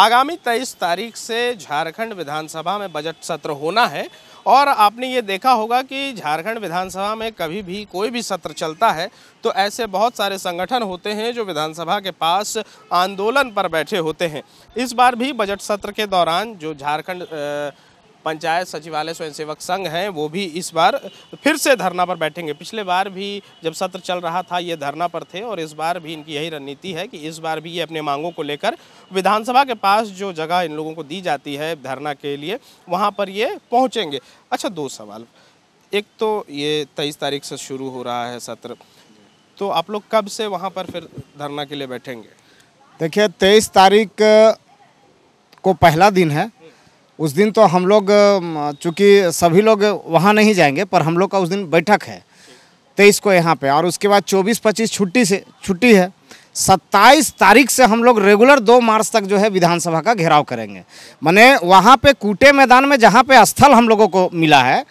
आगामी तेईस तारीख से झारखंड विधानसभा में बजट सत्र होना है और आपने ये देखा होगा कि झारखंड विधानसभा में कभी भी कोई भी सत्र चलता है तो ऐसे बहुत सारे संगठन होते हैं जो विधानसभा के पास आंदोलन पर बैठे होते हैं इस बार भी बजट सत्र के दौरान जो झारखंड पंचायत सचिवालय स्वयंसेवक संघ हैं वो भी इस बार फिर से धरना पर बैठेंगे पिछले बार भी जब सत्र चल रहा था ये धरना पर थे और इस बार भी इनकी यही रणनीति है कि इस बार भी ये अपने मांगों को लेकर विधानसभा के पास जो जगह इन लोगों को दी जाती है धरना के लिए वहाँ पर ये पहुँचेंगे अच्छा दो सवाल एक तो ये तेईस तारीख से शुरू हो रहा है सत्र तो आप लोग कब से वहाँ पर फिर धरना के लिए बैठेंगे देखिए तेईस तारीख को पहला दिन है उस दिन तो हम लोग चूँकि सभी लोग वहाँ नहीं जाएंगे पर हम लोग का उस दिन बैठक है तेईस को यहाँ पे और उसके बाद चौबीस पच्चीस छुट्टी से छुट्टी है सत्ताईस तारीख से हम लोग रेगुलर दो मार्च तक जो है विधानसभा का घेराव करेंगे मैंने वहाँ पे कूटे मैदान में जहाँ पे स्थल हम लोगों को मिला है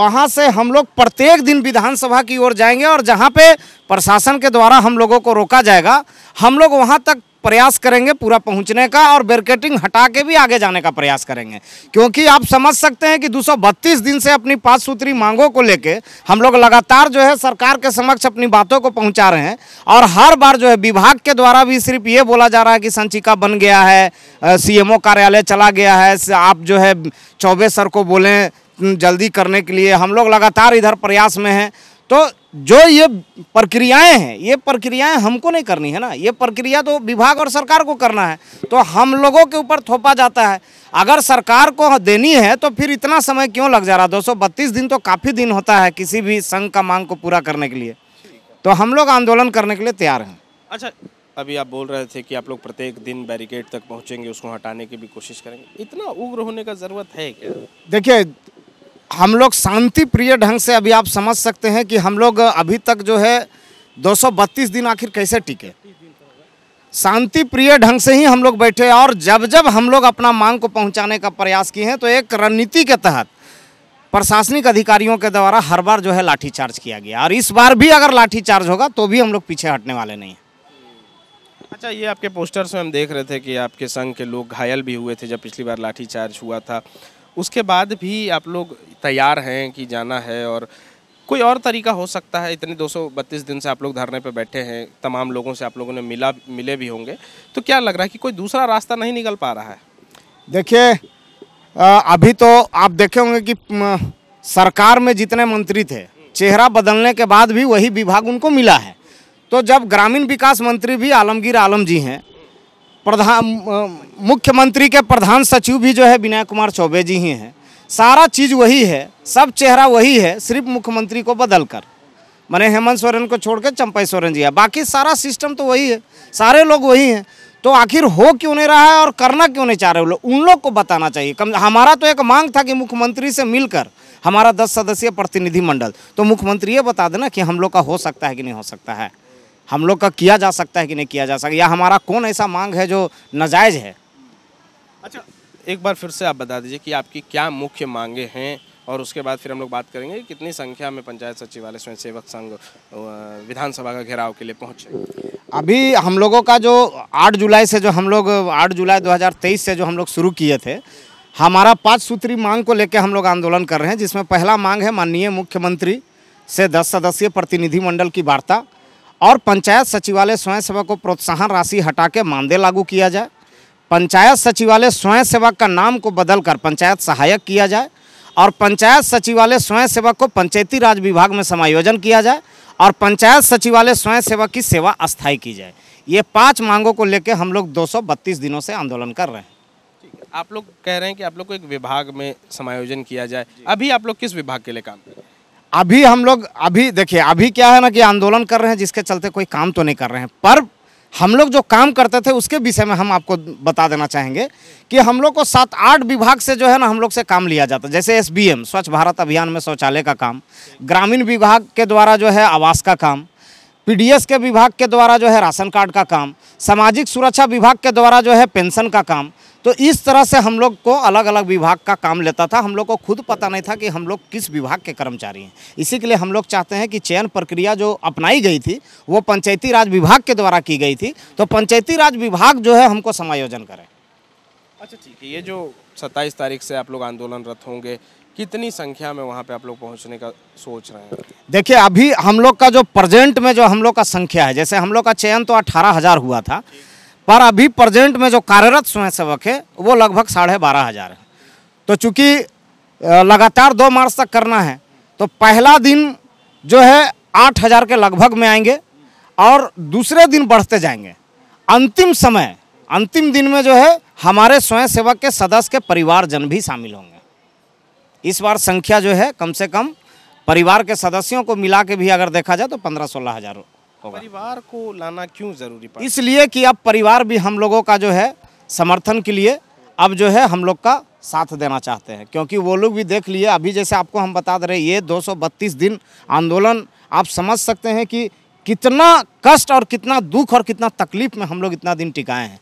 वहाँ से हम लोग प्रत्येक दिन विधानसभा की ओर जाएंगे और जहाँ पे प्रशासन के द्वारा हम लोगों को रोका जाएगा हम लोग वहाँ तक प्रयास करेंगे पूरा पहुंचने का और बैरिकेटिंग हटा के भी आगे जाने का प्रयास करेंगे क्योंकि आप समझ सकते हैं कि 232 दिन से अपनी पाँच सूत्री मांगों को लेके हम लोग लगातार जो है सरकार के समक्ष अपनी बातों को पहुंचा रहे हैं और हर बार जो है विभाग के द्वारा भी सिर्फ ये बोला जा रहा है कि संचिका बन गया है सीएमओ कार्यालय चला गया है आप जो है चौबे सर को बोलें जल्दी करने के लिए हम लोग लगातार इधर प्रयास में हैं तो जो ये प्रक्रियाएं हैं ये प्रक्रियाएं हमको नहीं करनी है ना ये प्रक्रिया तो विभाग और सरकार को करना है तो हम लोगों के ऊपर थोपा जाता है अगर सरकार को देनी है तो फिर इतना समय क्यों लग जा रहा दो सौ बत्तीस दिन तो काफ़ी दिन होता है किसी भी संघ का मांग को पूरा करने के लिए तो हम लोग आंदोलन करने के लिए तैयार हैं अच्छा अभी आप बोल रहे थे कि आप लोग प्रत्येक दिन बैरिकेड तक पहुंचेंगे उसको हटाने की भी कोशिश करेंगे इतना उग्र होने का ज़रूरत है क्या देखिए हम लोग शांति प्रिय ढंग से अभी आप समझ सकते हैं कि हम लोग अभी तक जो है 232 दिन आखिर कैसे टिके शांति प्रिय ढंग से ही हम लोग बैठे और जब जब हम लोग अपना मांग को पहुंचाने का प्रयास किए हैं तो एक रणनीति के तहत प्रशासनिक अधिकारियों के द्वारा हर बार जो है लाठीचार्ज किया गया और इस बार भी अगर लाठीचार्ज होगा तो भी हम लोग पीछे हटने वाले नहीं हैं अच्छा ये आपके पोस्टर्स में हम देख रहे थे कि आपके संघ के लोग घायल भी हुए थे जब पिछली बार लाठीचार्ज हुआ था उसके बाद भी आप लोग तैयार हैं कि जाना है और कोई और तरीका हो सकता है इतने दो दिन से आप लोग धरने पर बैठे हैं तमाम लोगों से आप लोगों ने मिला मिले भी होंगे तो क्या लग रहा है कि कोई दूसरा रास्ता नहीं निकल पा रहा है देखिए अभी तो आप देखे होंगे कि सरकार में जितने मंत्री थे चेहरा बदलने के बाद भी वही विभाग उनको मिला है तो जब ग्रामीण विकास मंत्री भी आलमगीर आलम जी हैं प्रधान मुख्यमंत्री के प्रधान सचिव भी जो है विनय कुमार चौबे जी ही हैं सारा चीज़ वही है सब चेहरा वही है सिर्फ मुख्यमंत्री को बदल कर मैंने हेमंत सोरेन को छोड़ कर चंपई सोरेन जी है बाकी सारा सिस्टम तो वही है सारे लोग वही हैं तो आखिर हो क्यों नहीं रहा है और करना क्यों नहीं चाह रहे लोग उन लोग को बताना चाहिए कम हमारा तो एक मांग था कि मुख्यमंत्री से मिलकर हमारा दस सदस्यीय प्रतिनिधिमंडल तो मुख्यमंत्री ये बता देना कि हम लोग का हो सकता है कि नहीं हो सकता है हम लोग का किया जा सकता है कि नहीं किया जा सकता या हमारा कौन ऐसा मांग है जो नाजायज़ है अच्छा एक बार फिर से आप बता दीजिए कि आपकी क्या मुख्य मांगे हैं और उसके बाद फिर हम लोग बात करेंगे कितनी संख्या में पंचायत सचिवालय स्वयंसेवक संघ विधानसभा का घेराव के लिए पहुँचे अभी हम लोगों का जो 8 जुलाई से जो हम लोग 8 जुलाई 2023 से जो हम लोग शुरू किए थे हमारा पाँच सूत्री मांग को लेकर हम लोग आंदोलन कर रहे हैं जिसमें पहला मांग है माननीय मुख्यमंत्री से दस सदस्यीय प्रतिनिधिमंडल की वार्ता और पंचायत सचिवालय स्वयं सेवक को प्रोत्साहन राशि हटा के मानदेय लागू किया जाए पंचायत सचिवालय स्वयं सेवक का नाम को बदलकर पंचायत सहायक किया जाए और पंचायत सचिवालय स्वयं सेवक को पंचायती राज विभाग में समायोजन किया जाए और पंचायत सचिवालय स्वयं सेवक की सेवा अस्थायी की जाए ये पांच मांगों को लेकर हम लोग दो दिनों से आंदोलन कर रहे हैं आप लोग कह रहे हैं कि आप लोग को एक विभाग में समायोजन किया जाए अभी आप लोग किस विभाग के लिए काम कर रहे हैं अभी हम लोग अभी देखिए अभी क्या है ना कि आंदोलन कर रहे हैं जिसके चलते कोई काम तो नहीं कर रहे हैं पर हम लोग जो काम करते थे उसके विषय में हम आपको बता देना चाहेंगे कि हम लोग को सात आठ विभाग से जो है ना हम लोग से काम लिया जाता जैसे एस स्वच्छ भारत अभियान में शौचालय का काम ग्रामीण विभाग के द्वारा जो है आवास का काम पीडीएस के विभाग के द्वारा जो है राशन कार्ड का काम सामाजिक सुरक्षा विभाग के द्वारा जो है पेंशन का काम तो इस तरह से हम लोग को अलग अलग विभाग का काम लेता था हम लोग को खुद पता नहीं था कि हम लोग किस विभाग के कर्मचारी हैं इसी के लिए हम लोग चाहते हैं कि चयन प्रक्रिया जो अपनाई गई थी वो पंचायती राज विभाग के द्वारा की गई थी तो पंचायती राज विभाग जो है हमको समायोजन करें अच्छा ठीक है ये जो सत्ताईस तारीख से आप लोग आंदोलनरत होंगे कितनी संख्या में वहाँ पे आप लोग पहुँचने का सोच रहे हैं देखिए अभी हम लोग का जो प्रजेंट में जो हम लोग का संख्या है जैसे हम लोग का चयन तो अठारह हज़ार हुआ था पर अभी प्रजेंट में जो कार्यरत स्वयंसेवक है वो लगभग साढ़े बारह हज़ार है तो चूँकि लगातार दो मार्च तक करना है तो पहला दिन जो है आठ हज़ार के लगभग में आएंगे और दूसरे दिन बढ़ते जाएंगे अंतिम समय अंतिम दिन में जो है हमारे स्वयंसेवक के सदस्य के परिवारजन भी शामिल होंगे इस बार संख्या जो है कम से कम परिवार के सदस्यों को मिला के भी अगर देखा जाए तो पंद्रह सोलह हज़ार होगा परिवार को लाना क्यों ज़रूरी इसलिए कि अब परिवार भी हम लोगों का जो है समर्थन के लिए अब जो है हम लोग का साथ देना चाहते हैं क्योंकि वो लोग भी देख लिए अभी जैसे आपको हम बता दे रहे ये दो दिन आंदोलन आप समझ सकते हैं कि कितना कष्ट और कितना दुख और कितना तकलीफ में हम लोग इतना दिन टिकाए हैं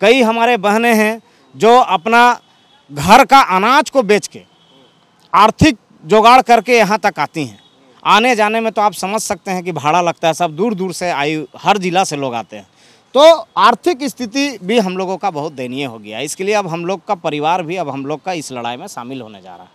कई हमारे बहनें हैं जो अपना घर का अनाज को बेच के आर्थिक जोगाड़ करके यहाँ तक आती हैं आने जाने में तो आप समझ सकते हैं कि भाड़ा लगता है सब दूर दूर से आई हर जिला से लोग आते हैं तो आर्थिक स्थिति भी हम लोगों का बहुत दयनीय हो गया इसके लिए अब हम लोग का परिवार भी अब हम लोग का इस लड़ाई में शामिल होने जा रहा है